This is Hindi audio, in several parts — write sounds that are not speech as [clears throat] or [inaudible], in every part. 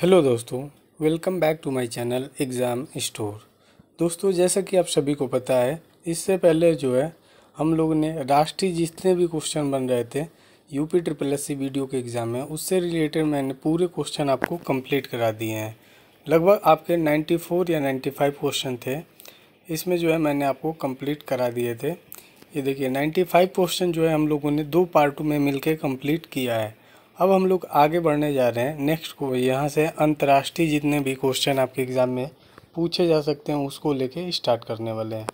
हेलो दोस्तों welcome back to my channel exam store दोस्तों जैसा कि आप सभी को पता है इससे पहले जो है हम लोग ने राष्ट्रीय जितने भी क्वेश्चन बन रहे थे UP triple S C video के एग्ज़ाम में उससे रिलेटेड मैंने पूरे क्वेश्चन आपको कंप्लीट करा दिए हैं लगभग आपके 94 या 95 क्वेश्चन थे इसमें जो है मैंने आपको कम्प्लीट करा दिए थे ये देखिए नाइन्टी क्वेश्चन जो है हम लोगों ने दो पार्टों में मिल कंप्लीट किया है अब हम लोग आगे बढ़ने जा रहे हैं नेक्स्ट को यहाँ से अंतर्राष्ट्रीय जितने भी क्वेश्चन आपके एग्ज़ाम में पूछे जा सकते हैं उसको लेके स्टार्ट करने वाले हैं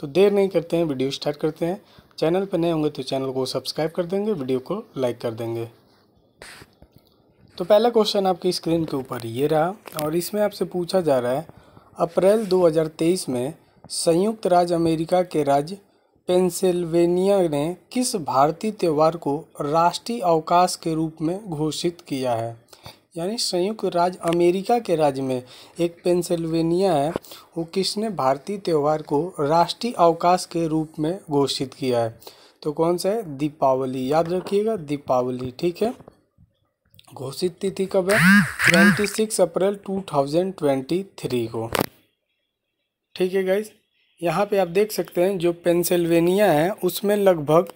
तो देर नहीं करते हैं वीडियो स्टार्ट करते हैं चैनल पर नए होंगे तो चैनल को सब्सक्राइब कर देंगे वीडियो को लाइक कर देंगे तो पहला क्वेश्चन आपकी स्क्रीन के ऊपर ये रहा और इसमें आपसे पूछा जा रहा है अप्रैल दो में संयुक्त राज्य अमेरिका के राज्य पेंसिल्वेनिया ने किस भारतीय त्यौहार को राष्ट्रीय अवकाश के रूप में घोषित किया है यानी संयुक्त राज्य अमेरिका के राज्य में एक पेंसिल्वेनिया है वो किसने भारतीय त्यौहार को राष्ट्रीय अवकाश के रूप में घोषित किया है तो कौन सा है दीपावली याद रखिएगा दीपावली ठीक है घोषित तिथि कब है twenty six April two thousand twenty three को ठीक है गाइज यहाँ पे आप देख सकते हैं जो पेंसिल्वेनिया है उसमें लगभग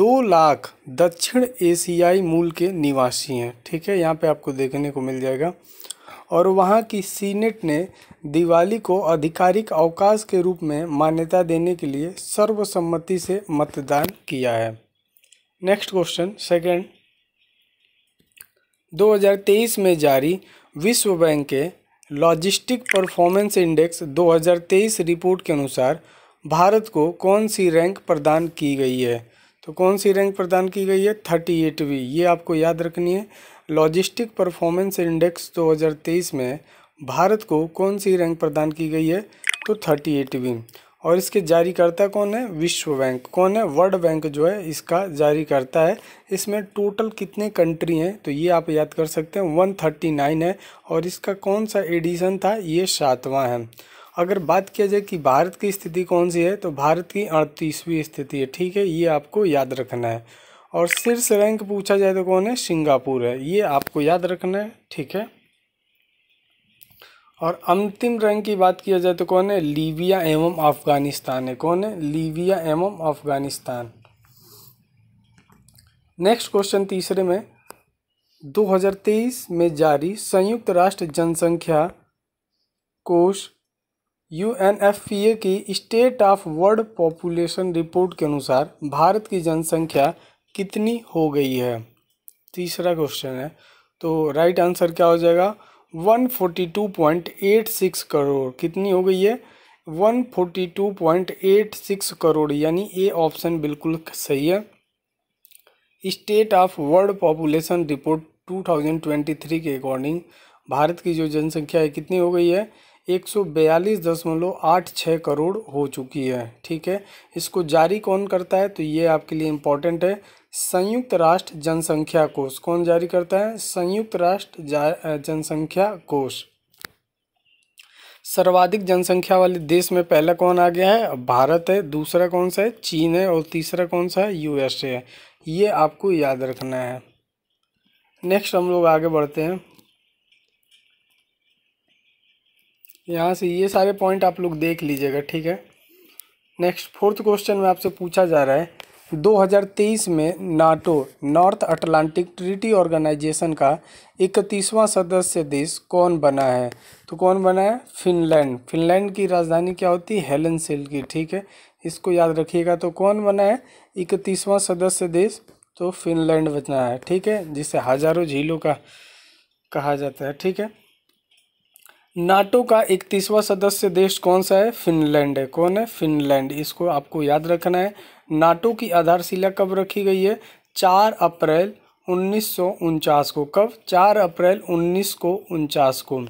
दो लाख दक्षिण एशियाई मूल के निवासी हैं ठीक है यहाँ पे आपको देखने को मिल जाएगा और वहाँ की सीनेट ने दिवाली को आधिकारिक अवकाश के रूप में मान्यता देने के लिए सर्वसम्मति से मतदान किया है नेक्स्ट क्वेश्चन सेकंड 2023 में जारी विश्व बैंक के लॉजिस्टिक परफॉर्मेंस इंडेक्स 2023 रिपोर्ट के अनुसार भारत को कौन सी रैंक प्रदान की गई है तो कौन सी रैंक प्रदान की गई है थर्टी एटवीं ये आपको याद रखनी है लॉजिस्टिक परफॉर्मेंस इंडेक्स 2023 में भारत को कौन सी रैंक प्रदान की गई है तो थर्टी एटवीं और इसके जारी करता कौन है विश्व बैंक कौन है वर्ल्ड बैंक जो है इसका जारी करता है इसमें टोटल कितने कंट्री हैं तो ये आप याद कर सकते हैं वन थर्टी नाइन है और इसका कौन सा एडिशन था ये सातवां है अगर बात किया जाए कि भारत की स्थिति कौन सी है तो भारत की अड़तीसवीं स्थिति है ठीक है ये आपको याद रखना है और शीर्ष रैंक पूछा जाए तो कौन है सिंगापुर है ये आपको याद रखना है ठीक है और अंतिम रंग की बात किया जाए तो कौन है लीबिया एवं अफ़गानिस्तान है कौन है लीबिया एवं अफ़गानिस्तान नेक्स्ट क्वेश्चन तीसरे में 2023 में जारी संयुक्त राष्ट्र जनसंख्या कोष यू की state of world population report के अनुसार भारत की जनसंख्या कितनी हो गई है तीसरा क्वेश्चन है तो राइट आंसर क्या हो जाएगा 142.86 करोड़ कितनी हो गई है 142.86 करोड़ यानी ए ऑप्शन बिल्कुल सही है state of world population report 2023 के अकॉर्डिंग भारत की जो जनसंख्या है कितनी हो गई है एक सौ बयालीस दशमलव आठ छः करोड़ हो चुकी है ठीक है इसको जारी कौन करता है तो ये आपके लिए इम्पोर्टेंट है संयुक्त राष्ट्र जनसंख्या कोष कौन जारी करता है संयुक्त राष्ट्र जनसंख्या कोष सर्वाधिक जनसंख्या वाले देश में पहला कौन आ गया है भारत है दूसरा कौन सा है चीन है और तीसरा कौन सा है यूएसए है ये आपको याद रखना है नेक्स्ट हम लोग आगे बढ़ते हैं यहाँ से ये सारे पॉइंट आप लोग देख लीजिएगा ठीक है नेक्स्ट फोर्थ क्वेश्चन में आपसे पूछा जा रहा है 2023 में NATO North Atlantic Treaty Organisation का इकतीसवां सदस्य देश कौन बना है तो कौन बना है फिनलैंड फिनलैंड की राजधानी क्या होती है हेलन सेल की ठीक है इसको याद रखिएगा तो कौन बना है इकतीसवां सदस्य देश तो फिनलैंड बना है ठीक है जिसे हजारों झीलों का कहा जाता है ठीक है नाटो का इकतीसवां सदस्य देश कौन सा है फिनलैंड है कौन है फिनलैंड इसको आपको याद रखना है नाटो की आधारशिला कब रखी गई है चार अप्रैल उन्नीस को कब चार अप्रैल उन्नीस को उनचास को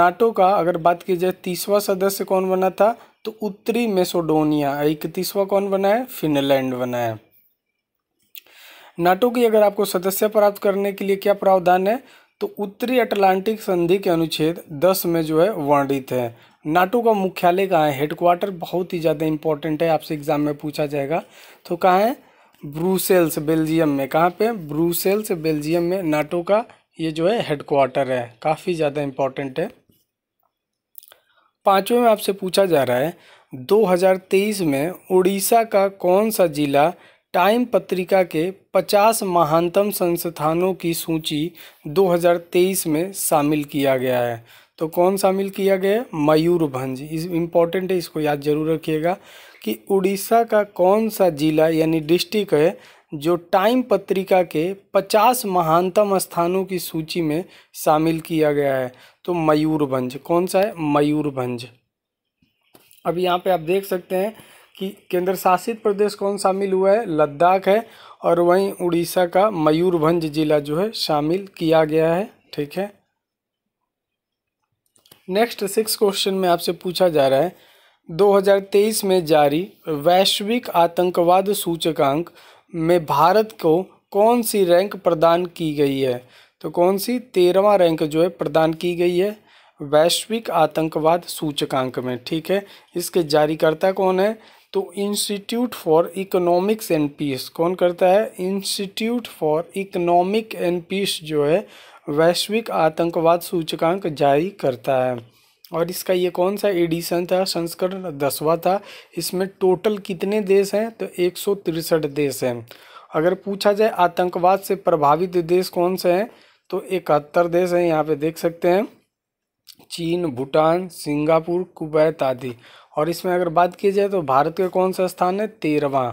नाटो का अगर बात की जाए तीसवा सदस्य कौन बना था तो उत्तरी मेसोडोनिया इकतीसवा कौन बना है फिनलैंड बना है नाटो की अगर आपको सदस्य प्राप्त करने के लिए क्या प्रावधान है तो उत्तरी अटलांटिक संधि के अनुच्छेद दस में जो है वर्णित है नाटो का मुख्यालय कहाँ है हेडक्वार्टर बहुत ही ज़्यादा इंपॉर्टेंट है आपसे एग्जाम में पूछा जाएगा तो कहाँ है ब्रूसेल्स बेल्जियम में कहाँ पे ब्रूसेल्स बेल्जियम में नाटो का ये जो है हेडक्वार्टर है काफ़ी ज़्यादा इम्पोर्टेंट है पाँचवें में आपसे पूछा जा रहा है 2023 में उड़ीसा का कौन सा ज़िला टाइम पत्रिका के 50 महानतम संस्थानों की सूची 2023 में शामिल किया गया है तो कौन शामिल किया गया मयूरभंज इस इम्पॉर्टेंट है इसको याद जरूर रखिएगा कि उड़ीसा का कौन सा जिला यानी डिस्ट्रिक्ट है जो टाइम पत्रिका के 50 महानतम स्थानों की सूची में शामिल किया गया है तो मयूरभंज कौन सा है मयूरभंज अब यहाँ पे आप देख सकते हैं कि केंद्र शासित प्रदेश कौन शामिल हुआ है लद्दाख है और वहीं उड़ीसा का मयूरभंज जिला जो है शामिल किया गया है ठीक है नेक्स्ट सिक्स क्वेश्चन में आपसे पूछा जा रहा है 2023 में जारी वैश्विक आतंकवाद सूचकांक में भारत को कौन सी रैंक प्रदान की गई है तो कौन सी तेरहवा रैंक जो है प्रदान की गई है वैश्विक आतंकवाद सूचकांक में ठीक है इसके जारीकर्ता कौन है तो institute for economics and peace कौन करता है institute for economic and peace जो है वैश्विक आतंकवाद सूचकांक जारी करता है और इसका ये कौन सा एडिशन था संस्करण दसवा था इसमें टोटल कितने देश हैं तो एक सौ तिरसठ देश हैं अगर पूछा जाए आतंकवाद से प्रभावित देश कौन से हैं तो इकहत्तर देश हैं यहाँ पे देख सकते हैं चीन भूटान सिंगापुर कुवैत आदि और इसमें अगर बात की जाए तो भारत का कौन सा स्थान है तेरहवा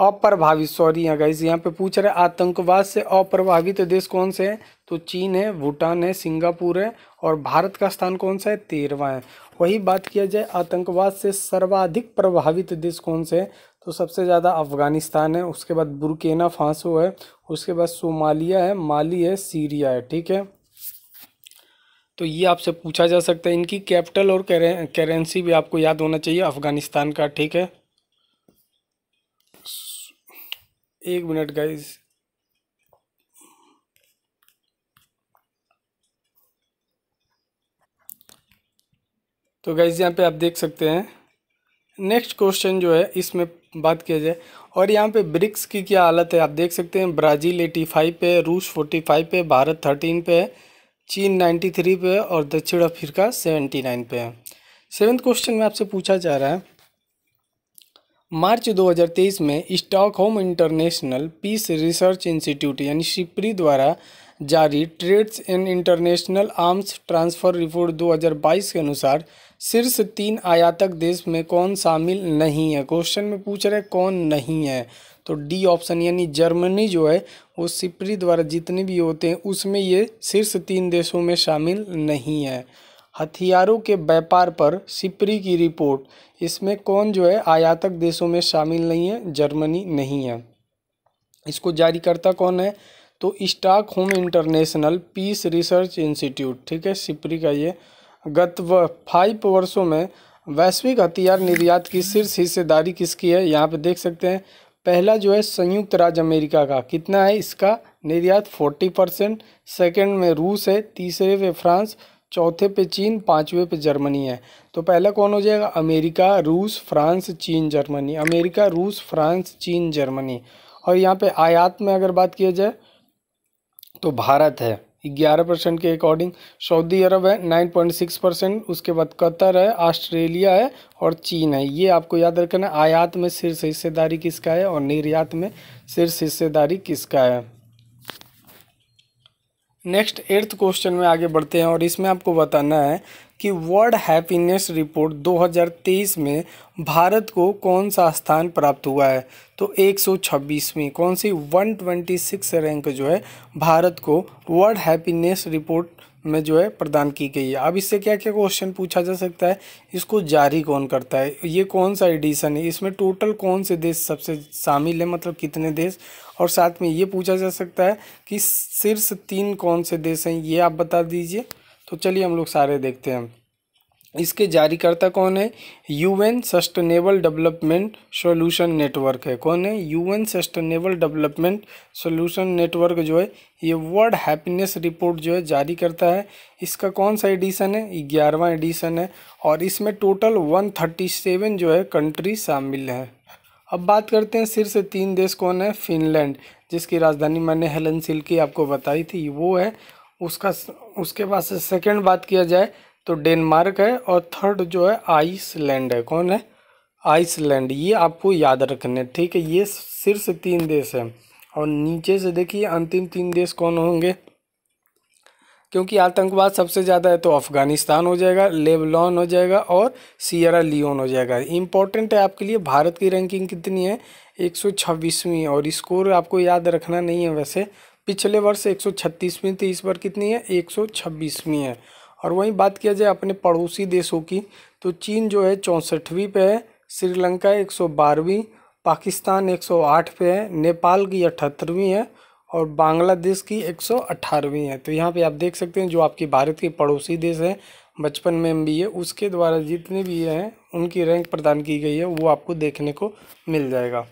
अप्रभावित सॉरी यहाँ गाइज यहाँ पे पूछ रहे आतंकवाद से अप्रभावित तो देश कौन से हैं तो चीन है भूटान है सिंगापुर है और भारत का स्थान कौन सा है तेरहवा है वही बात किया जाए आतंकवाद से सर्वाधिक प्रभावित देश कौन से हैं तो सबसे ज़्यादा अफगानिस्तान है उसके बाद बुरकेना फांसो है उसके बाद सोमालिया है माली है सीरिया है ठीक है तो ये आपसे पूछा जा सकता है इनकी कैपिटल और करेंसी भी आपको याद होना चाहिए अफ़गानिस्तान का ठीक है एक मिनट गाइज तो गाइज यहाँ पे आप देख सकते हैं नेक्स्ट क्वेश्चन जो है इसमें बात किया जाए और यहाँ पे ब्रिक्स की क्या हालत है आप देख सकते हैं ब्राज़ील एटी फाइव पे रूस फोर्टी फाइव पे भारत थर्टीन पे है चीन 93 पे है और दक्षिण अफ्रीका 79 पे है सेवेंथ क्वेश्चन में आपसे पूछा जा रहा है मार्च 2023 में Stockholm international peace research institute यानी शिपरी द्वारा जारी trends in international arms transfer report 2022 के अनुसार शीर्ष तीन आयातक देश में कौन शामिल नहीं है क्वेश्चन में पूछ रहे कौन नहीं है तो डी ऑप्शन यानी जर्मनी जो है वो सिपरी द्वारा जितने भी होते हैं उसमें ये शीर्ष तीन देशों में शामिल नहीं है हथियारों के व्यापार पर सिपरी की रिपोर्ट इसमें कौन जो है आयातक देशों में शामिल नहीं है जर्मनी नहीं है इसको जारी करता कौन है तो Stockholm international peace research institute ठीक है सिपरी का ये गत व फाइव वर्षों में वैश्विक हथियार निर्यात की शीर्ष हिस्सेदारी किसकी है यहाँ पे देख सकते हैं पहला जो है संयुक्त राज्य अमेरिका का कितना है इसका निर्यात फोर्टी परसेंट सेकेंड में रूस है तीसरे पे फ्रांस चौथे पे चीन पाँचवें पे जर्मनी है तो पहला कौन हो जाएगा अमेरिका रूस फ्रांस चीन जर्मनी अमेरिका रूस फ्रांस चीन जर्मनी और यहाँ पे आयात में अगर बात किया जाए तो भारत है ग्यारह परसेंट के अकॉर्डिंग सऊदी अरब है नाइन पॉइंट सिक्स परसेंट उसके बाद कतर है ऑस्ट्रेलिया है और चीन है ये आपको याद रखना है आयात में शीर्ष हिस्सेदारी किसका है और निर्यात में शीर्ष हिस्सेदारी किसका है नेक्स्ट एर्थ क्वेश्चन में आगे बढ़ते हैं और इसमें आपको बताना है कि वर्ल्ड हैप्पीनेस रिपोर्ट 2023 में भारत को कौन सा स्थान प्राप्त हुआ है तो 126वीं कौन सी 126 रैंक जो है भारत को वर्ल्ड हैप्पीनेस रिपोर्ट में जो है प्रदान की गई है अब इससे क्या क्या क्वेश्चन पूछा जा सकता है इसको जारी कौन करता है ये कौन सा एडिशन है इसमें टोटल कौन से देश सबसे शामिल है मतलब कितने देश और साथ में ये पूछा जा सकता है कि शीर्ष तीन कौन से देश हैं ये आप बता दीजिए तो चलिए हम लोग सारे देखते हैं इसके जारीकर्ता कौन है UN sustainable development solution network है कौन है UN sustainable development solution network जो है ये वर्ल्ड हैप्पीनेस रिपोर्ट जो है जारी करता है इसका कौन सा एडिशन है ग्यारहवा एडिशन है और इसमें टोटल वन थर्टी सेवन जो है कंट्री शामिल है अब बात करते हैं सिर से तीन देश कौन है फिनलैंड जिसकी राजधानी मैंने हेलन सिल्की आपको बताई थी वो है उसका उसके बाद से सेकेंड बात किया जाए तो डेनमार्क है और थर्ड जो है आइसलैंड है कौन है आइसलैंड ये आपको याद रखने ठीक है ये शीर्ष तीन देश हैं और नीचे से देखिए अंतिम तीन देश कौन होंगे क्योंकि आतंकवाद सबसे ज़्यादा है तो अफ़गानिस्तान हो जाएगा लेबलॉन हो जाएगा और सियरा लियोन हो जाएगा इम्पॉर्टेंट है आपके लिए भारत की रैंकिंग कितनी है एक सौ छब्बीसवीं और स्कोर आपको याद रखना नहीं है वैसे पिछले वर्ष एक सौ छत्तीसवीं थी इस बार कितनी है एक सौ छब्बीसवीं है और वहीं बात किया जाए अपने पड़ोसी देशों की तो चीन जो है चौंसठवीं पे है श्रीलंका एक सौ बारहवीं पाकिस्तान एक सौ आठ पे है नेपाल की अठहत्तरवीं है और बांग्लादेश की एक सौ अट्ठारहवीं है तो यहाँ पे आप देख सकते हैं जो आपकी भारत के पड़ोसी देश हैं बचपन में एम बी उसके द्वारा जितने भी हैं उनकी रैंक प्रदान की गई है वो आपको देखने को मिल जाएगा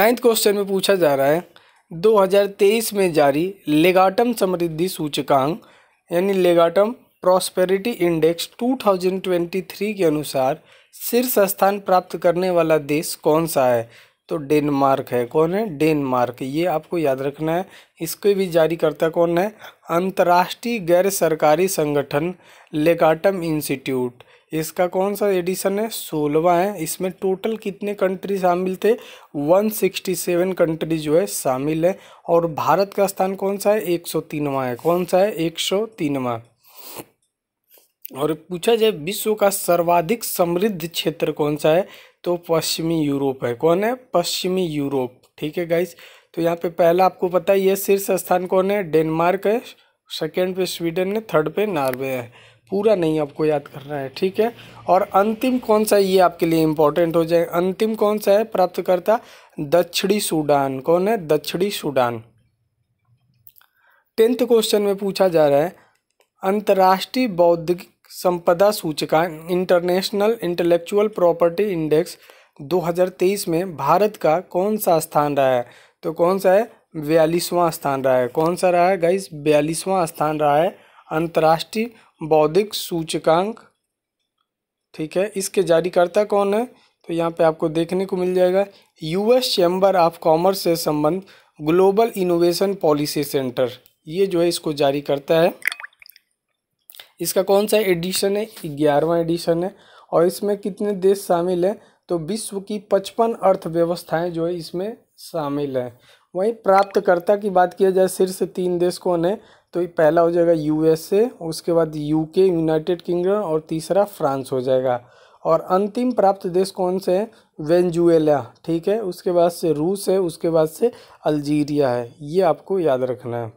नाइन्थ क्वेश्चन में पूछा जा रहा है 2023 में जारी लेगाटम समृद्धि सूचकांक यानी लेगाटम प्रॉस्पेरिटी इंडेक्स 2023 के अनुसार शीर्ष स्थान प्राप्त करने वाला देश कौन सा है तो डेनमार्क है कौन है डेनमार्क ये आपको याद रखना है इसको भी जारी करता कौन है अंतर्राष्ट्रीय गैर सरकारी संगठन लेगाटम इंस्टीट्यूट इसका कौन सा एडिशन है सोलवा है इसमें टोटल कितने कंट्री शामिल थे 167 कंट्री जो है शामिल है और भारत का स्थान कौन सा है एक सौ है कौन सा है एक सौ और पूछा जाए विश्व का सर्वाधिक समृद्ध क्षेत्र कौन सा है तो पश्चिमी यूरोप है कौन है पश्चिमी यूरोप ठीक है गाइस तो यहाँ पे पहला आपको पता है ये शीर्ष स्थान कौन है डेनमार्क है सेकेंड पे स्वीडन है थर्ड पे नॉर्वे है पूरा नहीं आपको याद करना है ठीक है और अंतिम कौन सा ये आपके लिए इम्पोर्टेंट हो जाए अंतिम कौन सा है प्राप्तकर्ता दक्षिणी सूडान कौन है दक्षिणी सूडान टेंथ क्वेश्चन में पूछा जा रहा है अंतर्राष्ट्रीय बौद्धिक संपदा सूचका इंटरनेशनल इंटेलेक्चुअल प्रॉपर्टी इंडेक्स 2023 में भारत का कौन सा स्थान रहा है तो कौन सा है बयालीसवां स्थान रहा है कौन सा रहा है गाइस बयालीसवां स्थान रहा है अंतर्राष्ट्रीय बौद्धिक सूचकांक ठीक है इसके जारीकर्ता कौन है तो यहाँ पे आपको देखने को मिल जाएगा यूएस चैम्बर ऑफ कॉमर्स से संबंध ग्लोबल इनोवेशन पॉलिसी सेंटर ये जो है इसको जारी करता है इसका कौन सा एडिशन है ग्यारहवा एडिशन है और इसमें कितने देश शामिल हैं तो विश्व की पचपन अर्थव्यवस्थाएं जो है इसमें शामिल हैं वहीं प्राप्तकर्ता की बात किया जाए शीर्ष तीन देश कौन है तो ये पहला हो जाएगा यूएसए उसके बाद यूके यूनाइटेड किंगडम और तीसरा फ्रांस हो जाएगा और अंतिम प्राप्त देश कौन से हैं वेंजुएला ठीक है उसके बाद से रूस है उसके बाद से अल्जीरिया है ये आपको याद रखना है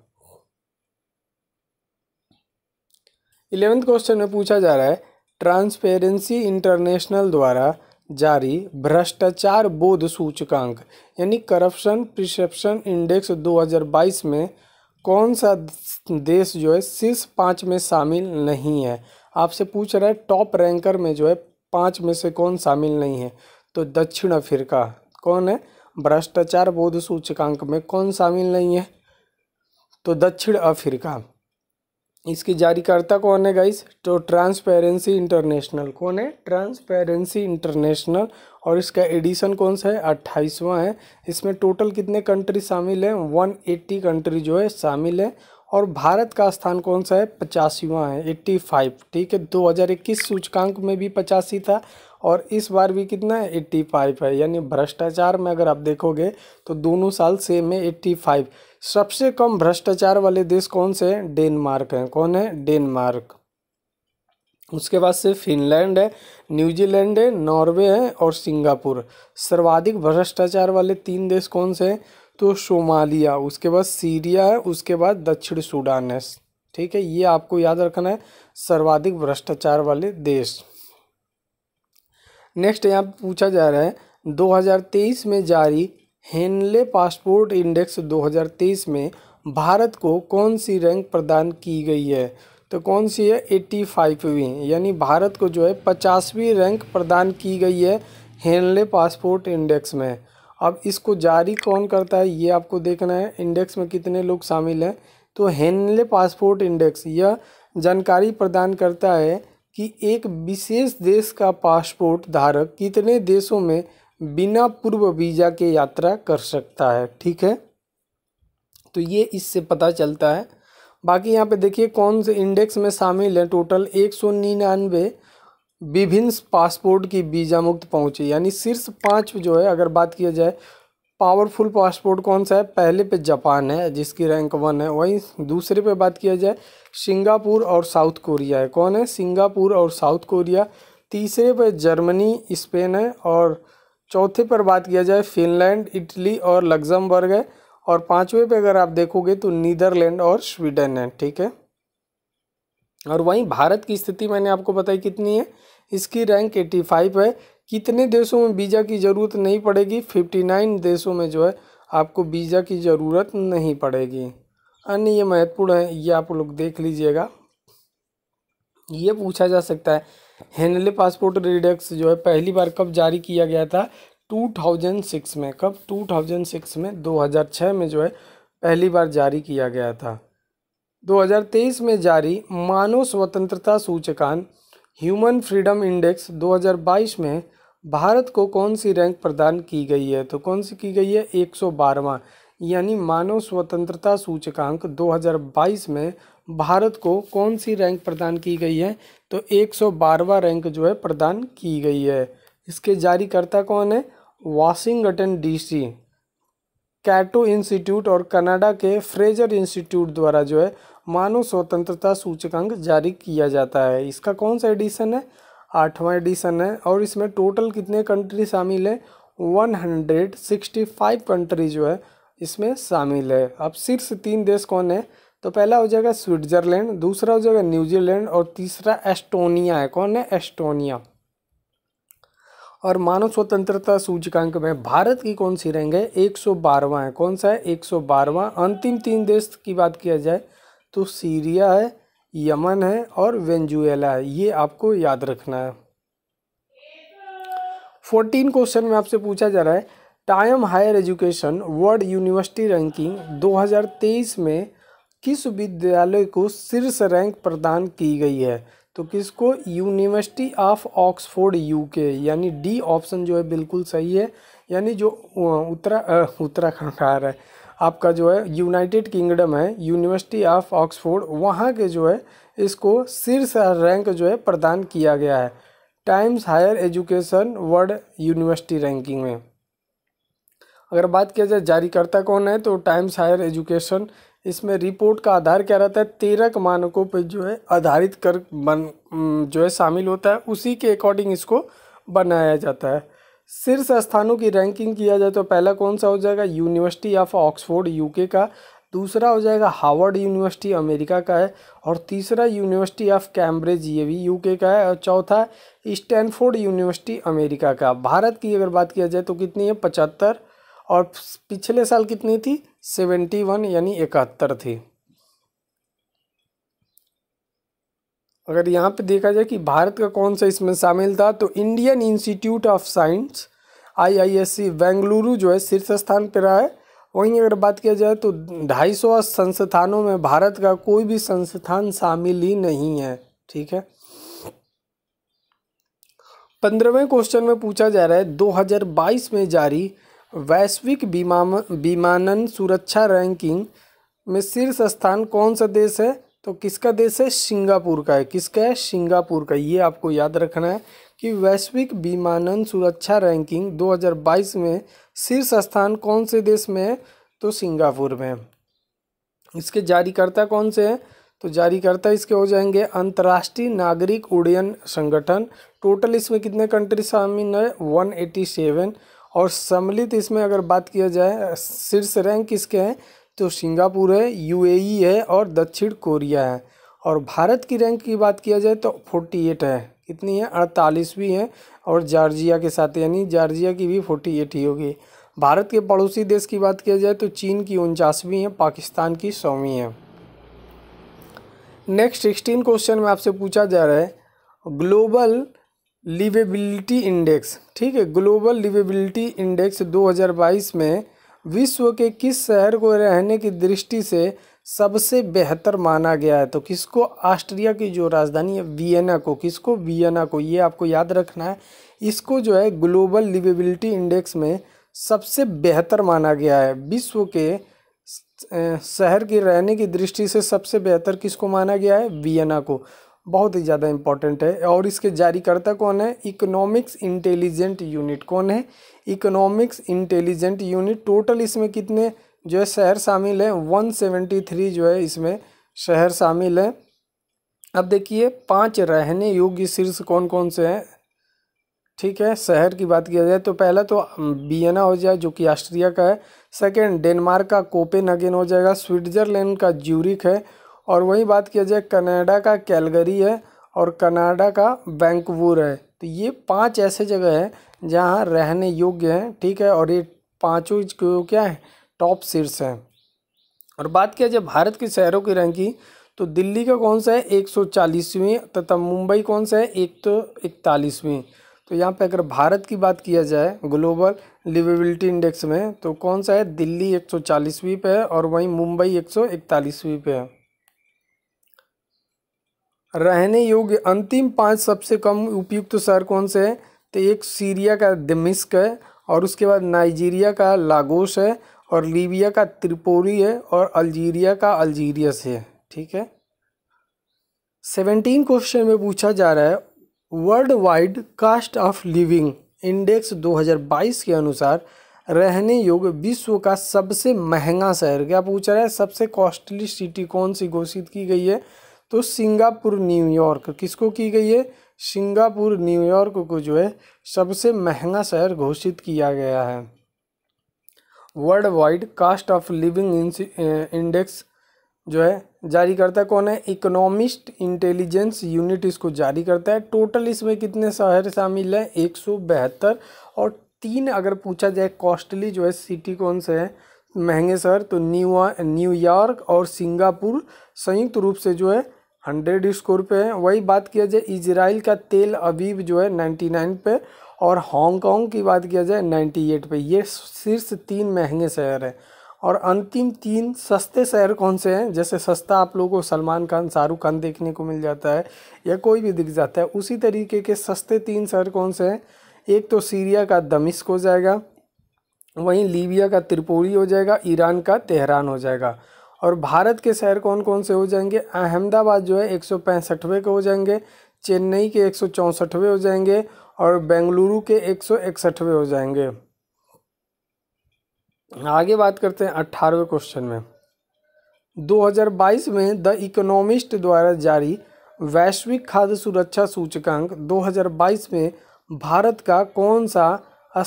इलेवेंथ क्वेश्चन में पूछा जा रहा है ट्रांसपेरेंसी इंटरनेशनल द्वारा जारी भ्रष्टाचार बोध सूचकांक यानी करप्शन प्रिसेप्शन इंडेक्स 2022 में कौन सा देश जो है शीर्ष पाँच में शामिल नहीं है आपसे पूछ रहा है टॉप रैंकर में जो है पाँच में से कौन शामिल नहीं है तो दक्षिण अफ्रीका कौन है भ्रष्टाचार बोध सूचकांक में कौन शामिल नहीं है तो दक्षिण अफ्रीका इसकी जारीकर्ता कौन है गाइस तो ट्रांसपेरेंसी इंटरनेशनल कौन है ट्रांसपेरेंसी इंटरनेशनल और इसका एडिशन कौन सा है अट्ठाईसवां है इसमें टोटल कितने कंट्री शामिल हैं वन एट्टी कंट्री जो है शामिल है और भारत का स्थान कौन सा है पचासीवा है एट्टी फाइव ठीक है दो हज़ार इक्कीस सूचकांक में भी पचासी था और इस बार भी कितना है एट्टी फाइव है यानी भ्रष्टाचार में अगर आप देखोगे तो दोनों साल सेम है एट्टी फाइव सबसे कम भ्रष्टाचार वाले देश कौन से हैं डेनमार्क हैं कौन है डेनमार्क उसके बाद से फिनलैंड है न्यूजीलैंड है नॉर्वे है और सिंगापुर सर्वाधिक भ्रष्टाचार वाले तीन देश कौन से हैं तो सोमालिया उसके बाद सीरिया है उसके बाद दक्षिण सूडान है ठीक है ये आपको याद रखना है सर्वाधिक भ्रष्टाचार वाले देश नेक्स्ट यहाँ पूछा जा रहा है 2023 में जारी हेनले पासपोर्ट इंडेक्स 2023 में भारत को कौन सी रैंक प्रदान की गई है तो कौन सी है एट्टी फाइववी यानी भारत को जो है पचासवीं रैंक प्रदान की गई है हेनले पासपोर्ट इंडेक्स में अब इसको जारी कौन करता है ये आपको देखना है इंडेक्स में कितने लोग शामिल हैं तो हेनले पासपोर्ट इंडेक्स यह जानकारी प्रदान करता है कि एक विशेष देश का पासपोर्ट धारक कितने देशों में बिना पूर्व वीज़ा के यात्रा कर सकता है ठीक है तो ये इससे पता चलता है बाकी यहाँ पे देखिए कौन से इंडेक्स में शामिल है टोटल एक सौ निन्यानवे विभिन्न पासपोर्ट की वीज़ा मुक्त पहुँचे यानी शीर्ष पाँच जो है अगर बात किया जाए पावरफुल पासपोर्ट कौन सा है पहले पे जापान है जिसकी रैंक वन है वहीं दूसरे पे बात किया जाए सिंगापुर और साउथ कोरिया है कौन है सिंगापुर और साउथ कोरिया तीसरे पे जर्मनी स्पेन है और चौथे पर बात किया जाए फिनलैंड इटली और लग्जमबर्ग है और पाँचवें पे अगर आप देखोगे तो नीदरलैंड और स्वीडन है ठीक है और वहीं भारत की स्थिति मैंने आपको बताई कितनी है इसकी रैंक एटी फाइव है कितने देशों में वीज़ा की ज़रूरत नहीं पड़ेगी फिफ्टी नाइन देशों में जो है आपको वीज़ा की ज़रूरत नहीं पड़ेगी अन्य ये महत्वपूर्ण है ये आप लोग देख लीजिएगा ये पूछा जा सकता है हेनले पासपोर्ट रिडक्स जो है पहली बार कब जारी किया गया था 2006 में कब 2006 में 2006 में जो है पहली बार जारी किया गया था 2023 में जारी मानव स्वतंत्रता सूचकांक ह्यूमन फ्रीडम इंडेक्स 2022 में भारत को कौन सी रैंक प्रदान की गई है तो कौन सी की गई है एक सौ यानी मानव स्वतंत्रता सूचकांक 2022 में भारत को कौन सी रैंक प्रदान की गई है तो एक सौ रैंक जो है प्रदान की गई है इसके जारीकर्ता कौन है वाशिंगटन डीसी कैटो इंस्टीट्यूट और कनाडा के फ्रेजर इंस्टीट्यूट द्वारा जो है मानव स्वतंत्रता सूचकांक जारी किया जाता है इसका कौन सा एडिशन है आठवां एडिशन है और इसमें टोटल कितने कंट्री शामिल है one hundred sixty five country जो है इसमें शामिल है अब शीर्ष तीन देश कौन है तो पहला हो जाएगा स्विट्जरलैंड दूसरा हो जाएगा न्यूजीलैंड और तीसरा एस्टोनिया है कौन है एस्टोनिया और मानव स्वतंत्रता सूचकांक में भारत की कौन सी रैंक है एक सौ है कौन सा है एक सौ अंतिम तीन देश की बात किया जाए तो सीरिया है यमन है और वेंजुएला है ये आपको याद रखना है फोर्टीन क्वेश्चन में आपसे पूछा जा रहा है time higher education world university ranking 2023 में किस विद्यालय को शीर्ष रैंक प्रदान की गई है तो किसको यूनिवर्सिटी ऑफ ऑक्सफोर्ड यूके यानी डी ऑप्शन जो है बिल्कुल सही है यानी जो उत्तरा उत्तराखंड आ रहा है आपका जो है यूनाइटेड किंगडम है यूनिवर्सिटी ऑफ ऑक्सफोर्ड वहाँ के जो है इसको शीर्ष रैंक जो है प्रदान किया गया है times higher education world university ranking में अगर बात किया जाए जारीकर्ता कौन है तो टाइम्स हायर एजुकेशन इसमें रिपोर्ट का आधार क्या रहता है तेरह मानकों पर जो है आधारित कर बन जो है शामिल होता है उसी के अकॉर्डिंग इसको बनाया जाता है शीर्ष स्थानों की रैंकिंग किया जाए तो पहला कौन सा हो जाएगा यूनिवर्सिटी ऑफ ऑक्सफोर्ड यूके का दूसरा हो जाएगा हार्वर्ड यूनिवर्सिटी अमेरिका का है और तीसरा यूनिवर्सिटी ऑफ कैम्ब्रिज ये भी यूके का है और चौथा स्टैनफोर्ड यूनिवर्सिटी अमेरिका का भारत की अगर बात किया जाए तो कितनी है पचहत्तर और पिछले साल कितनी थी सेवेंटी वन यानी इकहत्तर थी अगर यहाँ पे देखा जाए कि भारत का कौन सा इसमें शामिल था तो Indian institute of science IISc Bengaluru जो है शीर्ष स्थान पर रहा है वहीं अगर बात किया जाए तो ढाई सौ संस्थानों में भारत का कोई भी संस्थान शामिल ही नहीं है ठीक है पंद्रहवें क्वेश्चन में पूछा जा रहा है 2022 में जारी वैश्विक विमान विमानन सुरक्षा रैंकिंग में शीर्ष स्थान कौन सा देश है तो किसका देश है सिंगापुर का है किसका है सिंगापुर का ये आपको याद रखना है कि वैश्विक विमानन सुरक्षा रैंकिंग 2022 में शीर्ष स्थान कौन से देश में है तो सिंगापुर में इसके जारीकर्ता कौन से हैं तो जारीकर्ता इसके हो जाएंगे अंतर्राष्ट्रीय नागरिक उड्डयन संगठन टोटल इसमें कितने कंट्री शामिल है वन एटी सेवन और सम्मिलित इसमें अगर बात किया जाए शीर्ष रैंक किसके हैं तो सिंगापुर है यूएई है और दक्षिण कोरिया है और भारत की रैंक की बात किया जाए तो फोर्टी एट है कितनी है अड़तालीसवीं है और जार्जिया के साथ यानी जार्जिया की भी फोर्टी एट ही होगी भारत के पड़ोसी देश की बात किया जाए तो चीन की उनचासवीं है पाकिस्तान की सौवीं है नेक्स्ट सिक्सटीन क्वेश्चन में आपसे पूछा जा रहा है ग्लोबल लिवेबिलिटी इंडेक्स ठीक है ग्लोबल लिवेबिलिटी इंडेक्स 2022 में विश्व के किस शहर को रहने की दृष्टि से सबसे बेहतर माना गया है तो किसको ऑस्ट्रिया की जो राजधानी है वियना को किसको वियना को ये आपको याद रखना है इसको जो है ग्लोबल लिवेबिलिटी इंडेक्स में सबसे बेहतर माना गया है विश्व के शहर के रहने की दृष्टि से सबसे बेहतर किसको माना गया है वियना को बहुत ही ज़्यादा इम्पॉर्टेंट है और इसके जारीकर्ता कौन है इकोनॉमिक्स इंटेलिजेंट यूनिट कौन है इकोनॉमिक्स इंटेलिजेंट यूनिट टोटल इसमें कितने जो है शहर शामिल है वन सेवेंटी थ्री जो है इसमें शहर शामिल है अब देखिए पांच रहने योग्य शीर्ष कौन कौन से हैं ठीक है शहर की बात किया जाए तो पहला तो बियना हो जाए जो कि ऑस्ट्रिया का है सेकेंड डेनमार्क का कोपेनगेन हो जाएगा स्विट्जरलैंड का ज्यूरिक है और वहीं बात किया जाए कनाडा का कैलगरी है और कनाडा का बैंकवूर है तो ये पांच ऐसे जगह हैं जहाँ रहने योग्य हैं ठीक है और ये पाँचों क्या है टॉप शीर्ष हैं और बात किया जाए भारत के शहरों की रैंकिंग तो दिल्ली का कौन सा है एक सौ चालीसवीं तथा मुंबई कौन सा है एक तो इकतालीसवीं तो यहाँ पे अगर भारत की बात किया जाए ग्लोबल लिवेबिलिटी इंडेक्स में तो कौन सा है दिल्ली एक सौ चालीसवीं पर है और वहीं मुंबई एक सौ इकतालीसवीं पर है रहने योग्य अंतिम पांच सबसे कम उपयुक्त शहर कौन से हैं तो एक सीरिया का दमिश्क है और उसके बाद नाइजीरिया का लागोस है और लीबिया का त्रिपोरी है और अल्जीरिया का अल्जीरियस है ठीक है सेवेंटीन क्वेश्चन में पूछा जा रहा है world wide cost of living index 2022 के अनुसार रहने योग्य विश्व का सबसे महंगा शहर क्या पूछ रहा है सबसे कॉस्टली सिटी कौन सी घोषित की गई है तो सिंगापुर न्यूयॉर्क किसको की गई है सिंगापुर न्यूयॉर्क को जो है सबसे महंगा शहर घोषित किया गया है world wide cost of living index जो है जारी करता है कौन है इकोनॉमिस्ट इंटेलिजेंस यूनिट इसको जारी करता है टोटल इसमें कितने शहर शामिल है एक सौ बहत्तर और तीन अगर पूछा जाए कॉस्टली जो है सिटी कौन से है महंगे शहर तो न्यू न्यूयॉर्क और सिंगापुर संयुक्त रूप से जो है हंड्रेड स्कोर पे है वही बात किया जाए इजराइल का तेल अबीब जो है नाइन्टी नाइन पे और हांगकांग की बात किया जाए नाइन्टी एट पे ये शीर्ष तीन महंगे शहर हैं और अंतिम तीन सस्ते शहर कौन से हैं जैसे सस्ता आप लोगों को सलमान खान शाहरुख खान देखने को मिल जाता है या कोई भी दिख जाता है उसी तरीके के सस्ते तीन शहर कौन से हैं एक तो सीरिया का दमिश्क हो जाएगा वहीं लीबिया का त्रिपोली हो जाएगा ईरान का तेहरान हो जाएगा और भारत के शहर कौन कौन से हो जाएंगे अहमदाबाद जो है एक सौ के हो जाएंगे चेन्नई के एक सौ हो जाएंगे और बेंगलुरु के एक सौ इकसठवें हो जाएंगे आगे बात करते हैं अट्ठारहवें क्वेश्चन में 2022 में द इकोनॉमिस्ट द्वारा जारी वैश्विक खाद्य सुरक्षा सूचकांक 2022 में भारत का कौन सा